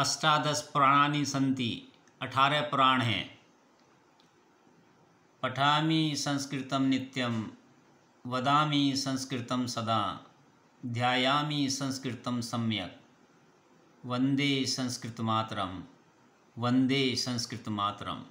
अष्टादश पुराणी सन्ति अठारह पुराण हैं पठामी संस्कृतम नित्यम वदामी संस्कृतम सदा ध्यायामी संस्कृतम सम्यक वंदे संस्कृत मातरम वंदे संस्कृत मातरम